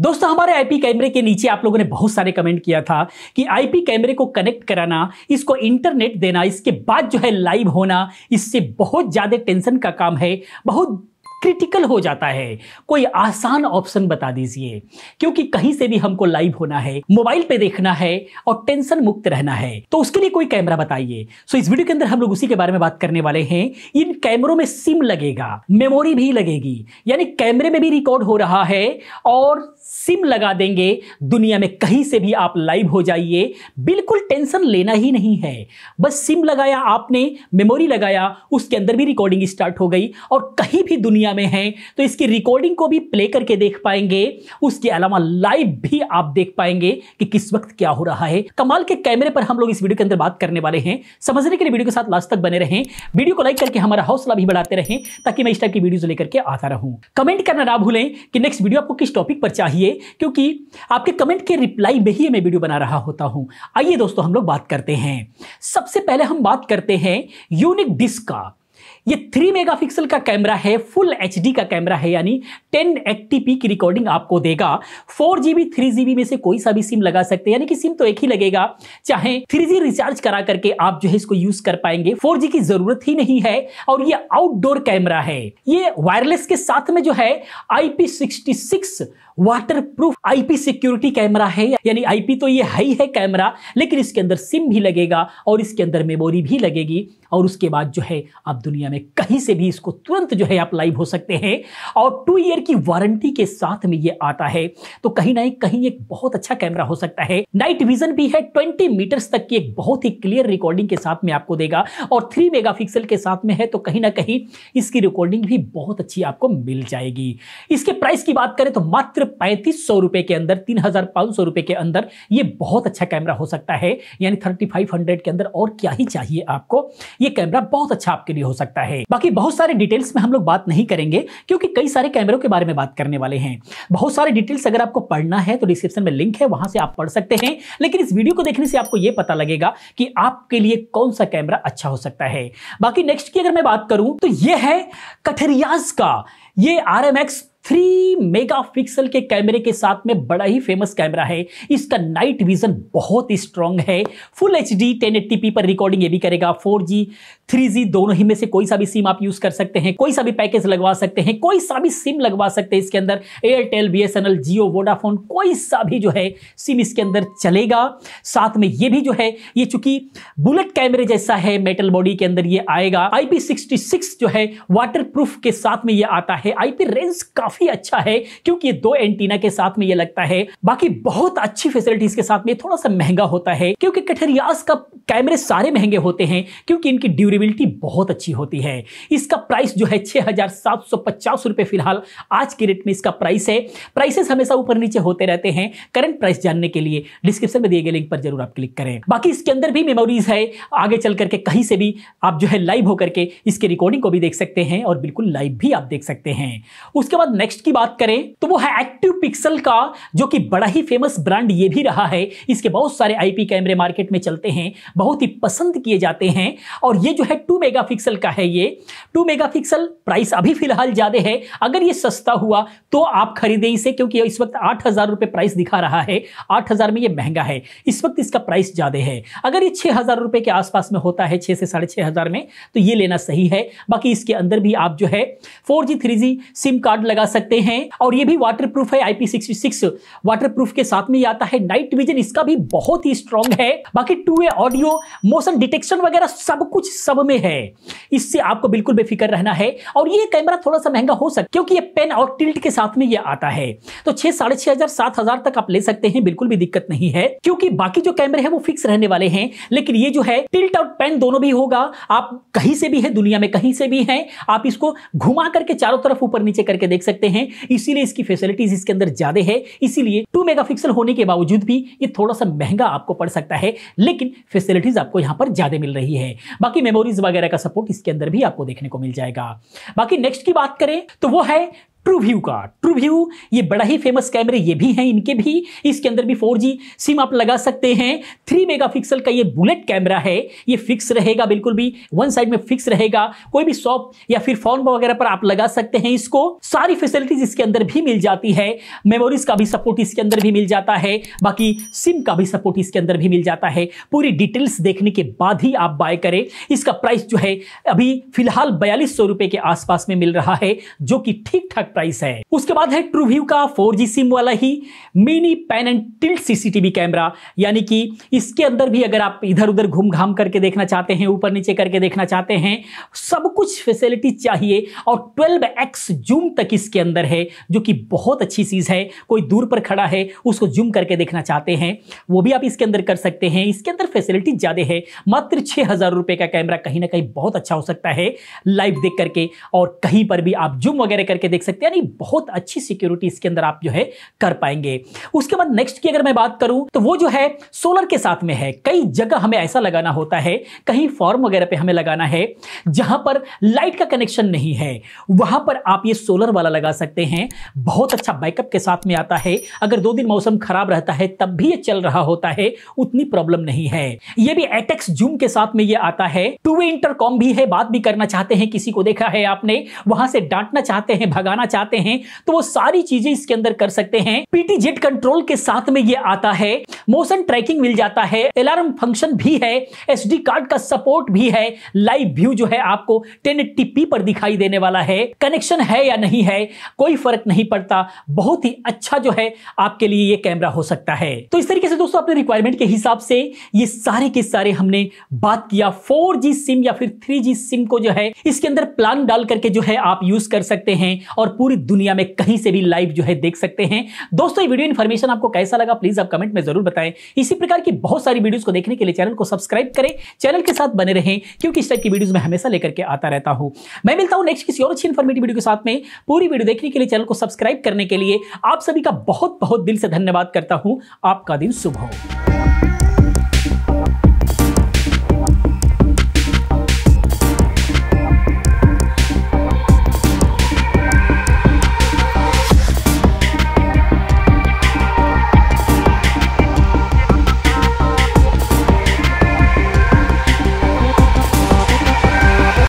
दोस्तों हमारे आईपी कैमरे के नीचे आप लोगों ने बहुत सारे कमेंट किया था कि आईपी कैमरे को कनेक्ट कराना इसको इंटरनेट देना इसके बाद जो है लाइव होना इससे बहुत ज़्यादा टेंशन का काम है बहुत क्रिटिकल हो जाता है कोई आसान ऑप्शन बता दीजिए क्योंकि कहीं से भी हमको लाइव होना है मोबाइल पे देखना है और टेंशन मुक्त रहना है तो उसके लिए कोई कैमरा बताइए सो इस वीडियो के अंदर हम लोग उसी के बारे में बात करने वाले हैं इन कैमरों में सिम लगेगा मेमोरी भी लगेगी यानी कैमरे में भी रिकॉर्ड हो रहा है और सिम लगा देंगे दुनिया में कहीं से भी आप लाइव हो जाइए बिल्कुल टेंशन लेना ही नहीं है बस सिम लगाया आपने मेमोरी लगाया उसके अंदर भी रिकॉर्डिंग स्टार्ट हो गई और कहीं भी दुनिया दुनिया में हैं तो इसकी रिकॉर्डिंग को भी प्ले करके देख पाएंगे उसके अलावा लाइव भी आप देख पाएंगे कि किस वक्त क्या हो रहा है कमाल के कैमरे पर हम लोग इस वीडियो के अंदर बात करने वाले हैं समझने के लिए वीडियो के साथ लास्ट तक बने रहें वीडियो को लाइक करके हमारा हौसला भी बढ़ाते रहें ताकि मैं इस टाइप की वीडियो लेकर के आता रहूं कमेंट करना ना भूलें कि नेक्स्ट वीडियो आपको किस टॉपिक पर चाहिए क्योंकि आपके कमेंट के रिप्लाई में ही मैं वीडियो बना रहा होता हूं आइए दोस्तों हम लोग बात करते हैं सबसे पहले हम बात करते हैं यूनिक डिस्क का ये थ्री मेगापिक्सल का कैमरा है फुल एच का कैमरा है यानी टेन एट्टी की रिकॉर्डिंग आपको देगा फोर जीबी थ्री जीबी में से कोई सा भी सिम लगा सकते हैं यानी कि सिम तो एक ही लगेगा चाहे थ्री जी रिचार्ज करा करके आप जो है इसको यूज कर पाएंगे फोर की जरूरत ही नहीं है और ये आउटडोर कैमरा है ये वायरलेस के साथ में जो है IP waterproof IP security camera है यानी आईपी तो ये है ही है कैमरा लेकिन इसके अंदर सिम भी लगेगा और इसके अंदर मेमोरी भी लगेगी और उसके बाद जो है आप दुनिया में कहीं से भी इसको तुरंत जो है आप लाइव हो सकते हैं और टू ईयर की वारंटी के साथ में ये आता है तो कहीं ना कहीं एक बहुत अच्छा कैमरा हो सकता है नाइट विजन भी है ट्वेंटी मीटर्स तक की एक बहुत ही क्लियर रिकॉर्डिंग के साथ में आपको देगा और थ्री मेगा के साथ में है तो कहीं ना कहीं इसकी रिकॉर्डिंग भी बहुत अच्छी आपको मिल जाएगी इसके प्राइस की बात करें तो मात्र पैंतीस सौ रुपए के अंदर तीन हजार पांच सौ रुपए के अंदर ये बहुत अच्छा कैमरा हो सकता है यानी थर्टी फाइव हंड्रेड के अंदर और क्या ही चाहिए आपको ये कैमरा बहुत अच्छा आपके लिए हो सकता है बाकी बहुत सारे डिटेल्स में हम लोग बात नहीं करेंगे क्योंकि कई सारे कैमरों के बारे में बात करने वाले हैं बहुत सारे डिटेल्स अगर आपको पढ़ना है तो डिस्क्रिप्शन में लिंक है वहां से आप पढ़ सकते हैं लेकिन इस वीडियो को देखने से आपको यह पता लगेगा कि आपके लिए कौन सा कैमरा अच्छा हो सकता है बाकी नेक्स्ट की अगर मैं बात करूं तो यह है कठरियाज का ये R M X three megapixel के कैमरे के साथ में बड़ा ही फेमस कैमरा है इसका नाइट विजन बहुत ही स्ट्रांग है फुल एच डी टेन पर रिकॉर्डिंग ये भी करेगा फोर जी थ्री जी दोनों ही में से कोई सा भी सिम आप यूज कर सकते हैं कोई सा भी पैकेज लगवा सकते हैं कोई सा भी सिम लगवा सकते हैं इसके अंदर Airtel B S N L Jio Vodafone कोई सा भी जो है सिम इसके अंदर चलेगा साथ में ये भी जो है ये चूंकि बुलेट कैमरे जैसा है मेटल बॉडी के अंदर ये आएगा आईपी सिक्सटी सिक्स जो है वाटर प्रूफ के साथ में ये आता है आईपी रेंज का काफी अच्छा है क्योंकि दो एंटीना के साथ में ये लगता है बाकी बहुत अच्छी फैसिलिटीज के साथ में थोड़ा सा महंगा होता है क्योंकि कठरियास का कैमरे सारे महंगे होते हैं क्योंकि इनकी ड्यूरेबिलिटी बहुत अच्छी होती है इसका प्राइस जो है छह हजार सात सौ पचास रुपए फिलहाल आज के रेट में इसका प्राइस है प्राइसेस हमेशा ऊपर नीचे होते रहते हैं करंट प्राइस जानने के लिए डिस्क्रिप्शन में दिए गए लिंक पर जरूर आप क्लिक करें बाकी इसके अंदर भी मेमोरीज है आगे चल करके कहीं से भी आप जो है लाइव होकर के इसके रिकॉर्डिंग को भी देख सकते हैं और बिल्कुल लाइव भी आप देख सकते हैं उसके बाद नेक्स्ट की बात करें तो वो है एक्टिव पिक्सल का जो कि बड़ा ही फेमस ब्रांड ये भी रहा है इसके बहुत सारे आईपी कैमरे मार्केट में चलते हैं बहुत ही पसंद किए जाते हैं और ये जो है टू मेगा का है ये टू मेगा प्राइस अभी फिलहाल ज़्यादा है अगर ये सस्ता हुआ तो आप खरीदें इसे क्योंकि इस वक्त आठ हज़ार रुपये प्राइस दिखा रहा है आठ हज़ार में ये महंगा है इस वक्त इसका प्राइस ज़्यादा है अगर ये छह हज़ार रुपये के आसपास में होता है छह से साढ़े छह हज़ार में तो ये लेना सही है बाकी इसके अंदर भी आप जो है four G three G SIM card लगा लगा सकते हैं और ये भी वाटर प्रूफ है आईपी सिक्सटी वाटर प्रूफ के साथ में आता है नाइट विजन इसका भी बहुत ही स्ट्रॉन्ग है बाकी two way audio motion detection वगैरह सब कुछ सब में है इससे आपको बिल्कुल बेफिक्र रहना है और ये कैमरा थोड़ा सा महंगा हो सकता क्योंकि ये पेन और टिल्ट के साथ में ये आता है तो छह साढ़े छह हजार सात हजार तक आप ले सकते हैं बिल्कुल भी दिक्कत नहीं है क्योंकि बाकी जो कैमरे हैं वो फिक्स रहने वाले हैं लेकिन ये जो है टिल्ट और पेन दोनों भी होगा आप कहीं से भी है दुनिया में कहीं से भी है आप इसको घुमा करके चारों तरफ ऊपर नीचे करके देख सकते सकते हैं इसीलिए इसकी फैसिलिटीज इसके अंदर ज्यादा है इसीलिए टू पिक्सल होने के बावजूद भी ये थोड़ा सा महंगा आपको पड़ सकता है लेकिन फैसिलिटीज आपको यहां पर ज्यादा मिल रही है बाकी मेमोरीज वगैरह का सपोर्ट इसके अंदर भी आपको देखने को मिल जाएगा बाकी नेक्स्ट की बात करें तो वो है ट्रूव्यू का ट्रूव्यू ये बड़ा ही फेमस कैमरे ये भी हैं इनके भी इसके अंदर भी 4G सिम आप लगा सकते हैं 3 मेगापिक्सल का ये बुलेट कैमरा है ये फिक्स रहेगा बिल्कुल भी वन साइड में फिक्स रहेगा कोई भी शॉप या फिर फोन वगैरह पर आप लगा सकते हैं इसको सारी फैसिलिटीज इसके अंदर भी मिल जाती है मेमोरीज का भी सपोर्ट इसके अंदर भी मिल जाता है बाकी सिम का भी सपोर्ट इसके अंदर भी मिल जाता है पूरी डिटेल्स देखने के बाद ही आप बाय करें इसका प्राइस जो है अभी फिलहाल बयालीस सौ के आसपास में मिल रहा है जो कि ठीक ठाक कॉन्ट्रैक्ट प्राइस है उसके बाद है ट्रूव्यू का 4G सिम वाला ही mini pan and tilt CCTV camera यानी कि इसके अंदर भी अगर आप इधर उधर घूम घाम करके देखना चाहते हैं ऊपर नीचे करके देखना चाहते हैं सब कुछ फैसिलिटी चाहिए और 12x जूम तक इसके अंदर है जो कि बहुत अच्छी चीज़ है कोई दूर पर खड़ा है उसको जूम करके देखना चाहते हैं वो भी आप इसके अंदर कर सकते हैं इसके अंदर फैसिलिटी ज़्यादा है मात्र छह हज़ार रुपए का कैमरा कहीं ना कहीं बहुत अच्छा हो सकता है लाइव देख करके और कहीं पर भी आप जूम वगैरह करके देख सकते सकते हैं यानी बहुत अच्छी सिक्योरिटी इसके अंदर आप जो है कर पाएंगे उसके बाद नेक्स्ट की अगर मैं बात करूं तो वो जो है सोलर के साथ में है कई जगह हमें ऐसा लगाना होता है कहीं फॉर्म वगैरह पे हमें लगाना है जहां पर लाइट का कनेक्शन नहीं है वहां पर आप ये सोलर वाला लगा सकते हैं बहुत अच्छा बैकअप के साथ में आता है अगर दो दिन मौसम खराब रहता है तब भी ये चल रहा होता है उतनी प्रॉब्लम नहीं है ये भी एटेक्स जूम के साथ में ये आता है टू वे इंटरकॉम भी है बात भी करना चाहते हैं किसी को देखा है आपने वहां से डांटना चाहते हैं भगाना चाहते हैं तो वो सारी चीजें इसके अंदर कर सकते हैं पीटीजेट कंट्रोल के साथ में ये आता है मोशन ट्रैकिंग मिल जाता है अलार्म फंक्शन भी है एस कार्ड का सपोर्ट भी है लाइव व्यू जो है आपको टेन पर दिखाई देने वाला है कनेक्शन है या नहीं है कोई फर्क नहीं पड़ता बहुत ही अच्छा जो है आपके लिए ये कैमरा हो सकता है तो इस तरीके से दोस्तों अपने रिक्वायरमेंट के हिसाब से ये सारे के सारे हमने बात किया 4G सिम या फिर 3G सिम को जो है इसके अंदर प्लान डाल करके जो है आप यूज कर सकते हैं और पूरी दुनिया में कहीं से भी लाइव जो है देख सकते हैं दोस्तों ये वीडियो इन्फॉर्मेशन आपको कैसा लगा प्लीज आप कमेंट में जरूर बता जाता है इसी प्रकार की बहुत सारी वीडियोस को देखने के लिए चैनल को सब्सक्राइब करें चैनल के साथ बने रहें क्योंकि इस टाइप की वीडियोस मैं हमेशा लेकर के आता रहता हूं मैं मिलता हूं नेक्स्ट किसी और अच्छी इन्फॉर्मेटिव वीडियो के साथ में पूरी वीडियो देखने के लिए चैनल को सब्सक्राइब करने के लिए आप सभी का बहुत बहुत दिल से धन्यवाद करता हूं आपका दिन शुभ हो